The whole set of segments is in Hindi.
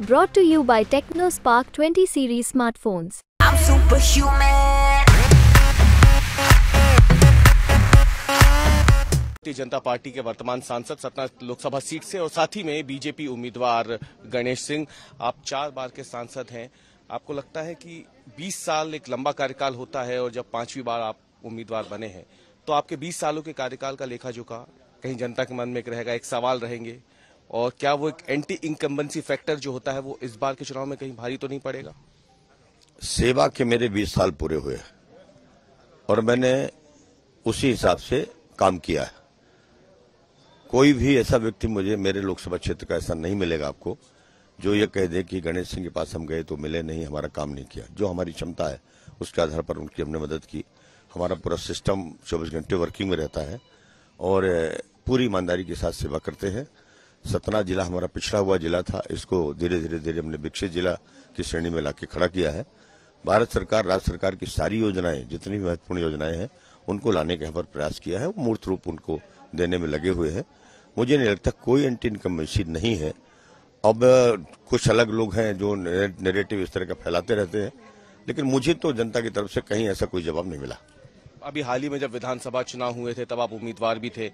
brought to you by Tecno 20 series smartphones. I'm superhuman. भारतीय जनता पार्टी के वर्तमान सांसद सतना लोकसभा सीट से और साथ ही में बीजेपी उम्मीदवार गणेश सिंह आप चार बार के सांसद हैं आपको लगता है कि 20 साल एक लंबा कार्यकाल होता है और जब पांचवी बार आप उम्मीदवार बने हैं तो आपके 20 सालों के कार्यकाल का लेखा जोखा कहीं जनता के मन में एक रहेगा एक सवाल रहेंगे और क्या वो एक एंटी इंकम्बेंसी फैक्टर जो होता है वो इस बार के चुनाव में कहीं भारी तो नहीं पड़ेगा सेवा के मेरे 20 साल पूरे हुए और मैंने उसी हिसाब से काम किया है कोई भी ऐसा व्यक्ति मुझे मेरे लोकसभा क्षेत्र का ऐसा नहीं मिलेगा आपको जो ये कह दे कि गणेश सिंह के पास हम गए तो मिले नहीं हमारा काम नहीं किया जो हमारी क्षमता है उसके आधार पर उनकी हमने मदद की हमारा पूरा सिस्टम चौबीस घंटे वर्किंग में रहता है और पूरी ईमानदारी के साथ सेवा करते हैं सतना जिला हमारा पिछड़ा हुआ जिला था इसको धीरे धीरे धीरे हमने विकसित जिला की श्रेणी में लाके खड़ा किया है भारत सरकार राज्य सरकार की सारी योजनाएं जितनी भी महत्वपूर्ण योजनाएं हैं उनको लाने के यहाँ पर प्रयास किया है वो मूर्त रूप उनको देने में लगे हुए हैं मुझे नहीं लगता कोई एंटी मशीन नहीं है अब कुछ अलग लोग हैं जो नेगेटिव इस तरह का फैलाते रहते हैं लेकिन मुझे तो जनता की तरफ से कहीं ऐसा कोई जवाब नहीं मिला अभी हाल ही में जब विधानसभा चुनाव हुए थे तब आप उम्मीदवार भी थे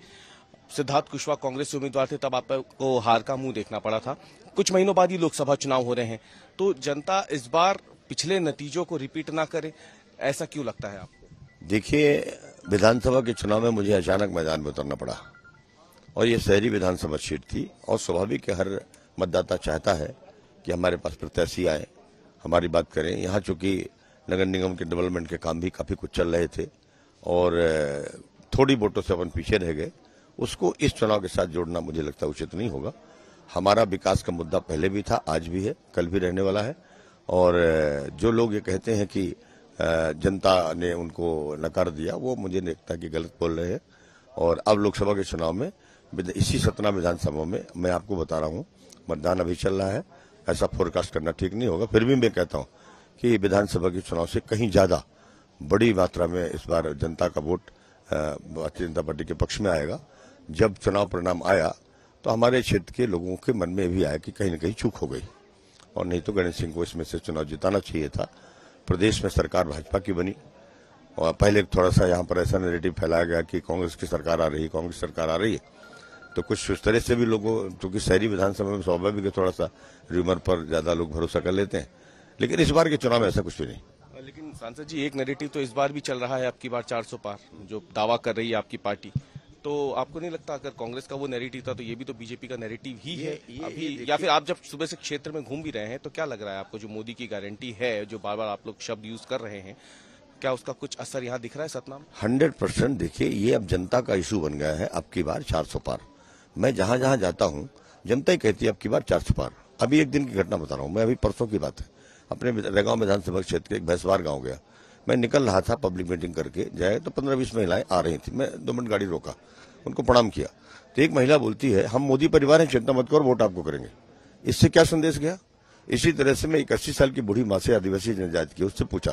सिद्धार्थ कुशवाहा कांग्रेस उम्मीदवार थे तब आपको हार का मुंह देखना पड़ा था कुछ महीनों बाद ही लोकसभा चुनाव हो रहे हैं तो जनता इस बार पिछले नतीजों को रिपीट ना करे ऐसा क्यों लगता है आपको देखिए विधानसभा के चुनाव में मुझे अचानक मैदान में उतरना पड़ा और ये शहरी विधानसभा सीट थी और स्वाभाविक हर मतदाता चाहता है कि हमारे पास प्रत्याशी आए हमारी बात करें यहाँ चूंकि नगर निगम के डेवलपमेंट के काम भी काफ़ी कुछ चल रहे थे और थोड़ी वोटों से अपन पीछे रह गए उसको इस चुनाव के साथ जोड़ना मुझे लगता है उचित नहीं होगा हमारा विकास का मुद्दा पहले भी था आज भी है कल भी रहने वाला है और जो लोग ये कहते हैं कि जनता ने उनको नकार दिया वो मुझे लगता है कि गलत बोल रहे हैं और अब लोकसभा के चुनाव में इसी सतना विधानसभा में मैं आपको बता रहा हूँ मतदान अभी चल रहा है ऐसा फोरकास्ट करना ठीक नहीं होगा फिर भी मैं कहता हूँ कि विधानसभा के चुनाव से कहीं ज़्यादा बड़ी मात्रा में इस बार जनता का वोट भारतीय जनता पार्टी के पक्ष में आएगा जब चुनाव परिणाम आया तो हमारे क्षेत्र के लोगों के मन में भी आया कि कहीं ना कहीं चूक हो गई और नहीं तो गणेश सिंह को इसमें से चुनाव जिताना चाहिए था प्रदेश में सरकार भाजपा की बनी और पहले थोड़ा सा यहाँ पर ऐसा नेगेटिव फैलाया गया कि कांग्रेस की सरकार आ रही है कांग्रेस सरकार आ रही है तो कुछ उस तरह से भी लोगों क्योंकि तो शहरी विधानसभा में स्वाभाविक है थोड़ा सा र्यूमर पर ज़्यादा लोग भरोसा कर लेते हैं लेकिन इस बार के चुनाव में ऐसा कुछ भी नहीं लेकिन सांसद जी एक नेगेटिव तो इस बार भी चल रहा है आपकी बार 400 पार जो दावा कर रही है आपकी पार्टी तो आपको नहीं लगता अगर कांग्रेस का वो नैरेटिव था तो ये भी तो बीजेपी का नैरेटिव ही ये, है ये, अभी ये या फिर आप जब सुबह से क्षेत्र में घूम भी रहे हैं तो क्या लग रहा है आपको जो मोदी की गारंटी है जो बार बार आप लोग शब्द यूज कर रहे हैं क्या उसका कुछ असर यहाँ दिख रहा है सतनाम हंड्रेड परसेंट देखिये ये अब जनता का इशू बन गया है अब की बार चार सौ पार मैं जहां जहां जाता हूँ जनता ही कहती है अब की बार चार सौ पार अभी एक दिन की घटना बता रहा हूँ मैं अभी परसों की बात है अपने रेगांव विधानसभा क्षेत्र के एक भैंसवार गाँव गया मैं निकल रहा था पब्लिक मीटिंग करके जाए तो पंद्रह बीस महिलाएं आ रही थी मैं दो मिनट गाड़ी रोका उनको प्रणाम किया तो एक महिला बोलती है हम मोदी परिवार हैं चिंता मत करो वोट आपको करेंगे इससे क्या संदेश गया इसी तरह से मैं एक अस्सी साल की बूढ़ी मासे से आदिवासी जनजाति की उससे पूछा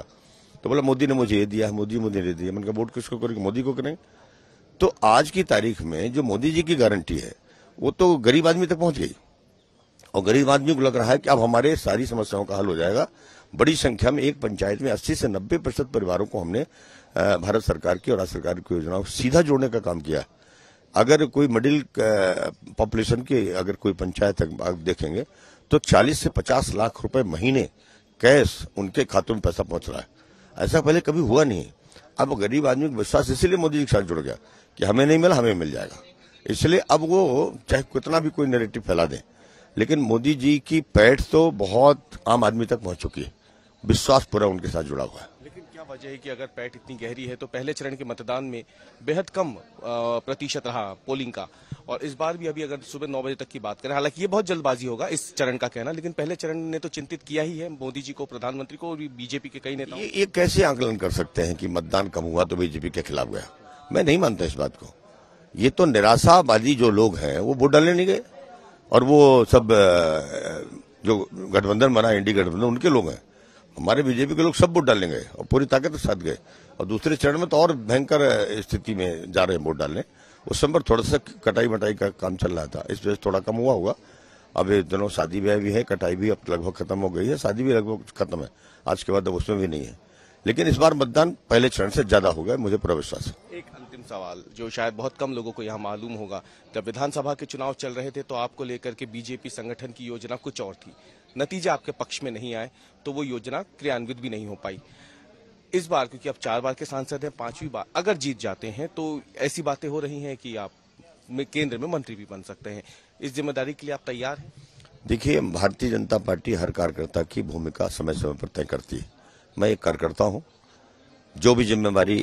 तो बोला मोदी ने मुझे ये दिया मोदी मोदी ने दिया मैंने कहा वोट किसको करेंगे मोदी को करेंगे तो आज की तारीख में जो मोदी जी की गारंटी है वो तो गरीब आदमी तक पहुंच गई और गरीब आदमी को लग रहा है कि अब हमारे सारी समस्याओं का हल हो जाएगा बड़ी संख्या में एक पंचायत में 80 से 90 प्रतिशत परिवारों को हमने भारत सरकार की और राज्य सरकार की योजनाओं को सीधा जोड़ने का काम किया अगर कोई मिडिल पॉपुलेशन की अगर कोई पंचायत देखेंगे तो 40 से 50 लाख रुपए महीने कैश उनके खातों में पैसा पहुंच रहा है ऐसा पहले कभी हुआ नहीं अब गरीब आदमी का विश्वास इसीलिए मोदी जी के साथ जुड़ गया कि हमें नहीं मिला हमें मिल जाएगा इसलिए अब वो चाहे कितना भी कोई नेगेटिव फैला दें लेकिन मोदी जी की पैठ तो बहुत आम आदमी तक पहुंच चुकी है विश्वास पूरा उनके साथ जुड़ा हुआ है लेकिन क्या वजह है कि अगर पैठ इतनी गहरी है तो पहले चरण के मतदान में बेहद कम प्रतिशत रहा पोलिंग का और इस बार भी अभी अगर सुबह नौ बजे तक की बात करें हालांकि ये बहुत जल्दबाजी होगा इस चरण का कहना लेकिन पहले चरण ने तो चिंतित किया ही है मोदी जी को प्रधानमंत्री को और बीजेपी के कई नेता ये, ये कैसे आंकलन कर सकते हैं कि मतदान कम हुआ तो बीजेपी के खिलाफ गया मैं नहीं मानता इस बात को ये तो निराशावादी जो लोग हैं वो वोट डालने नहीं गए और वो सब जो गठबंधन बना इंडी गठबंधन उनके लोग हैं हमारे बीजेपी के लोग सब वोट डालेंगे और पूरी ताकत के साथ गए और दूसरे चरण में तो और भयंकर स्थिति में जा रहे हैं वोट डालने उस समय पर थोड़ा सा कटाई मटाई का काम चल रहा था इस वजह से थोड़ा कम हुआ होगा अब दोनों शादी ब्याह भी है कटाई भी अब लगभग खत्म हो गई है शादी भी लगभग खत्म है आज के बाद अब उसमें भी नहीं है लेकिन इस बार मतदान पहले चरण से ज्यादा हो गया मुझे पूरा विश्वास है सवाल जो शायद बहुत कम लोगों को यहाँ मालूम होगा जब विधानसभा के चुनाव चल रहे थे तो आपको लेकर के बीजेपी संगठन की योजना कुछ और थी नतीजे आपके पक्ष में नहीं आए तो वो योजना क्रियान्वित भी नहीं हो पाई इस बार क्योंकि आप चार बार के सांसद हैं पांचवी बार अगर जीत जाते हैं तो ऐसी बातें हो रही हैं कि आप में केंद्र में मंत्री भी बन सकते हैं इस जिम्मेदारी के लिए आप तैयार हैं देखिए भारतीय जनता पार्टी हर कार्यकर्ता की भूमिका समय समय पर तय करती है मैं एक कार्यकर्ता हूँ जो भी जिम्मेवारी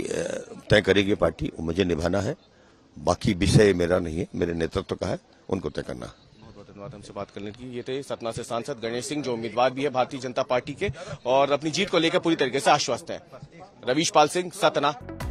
तय करेगी पार्टी वो मुझे निभाना है बाकी विषय मेरा नहीं है मेरे नेतृत्व का है उनको तय करना है धन्यवाद हमसे बात करने की ये थे सतना से सांसद गणेश सिंह जो उम्मीदवार भी है भारतीय जनता पार्टी के और अपनी जीत को लेकर पूरी तरीके से आश्वस्त है रवीश पाल सिंह सतना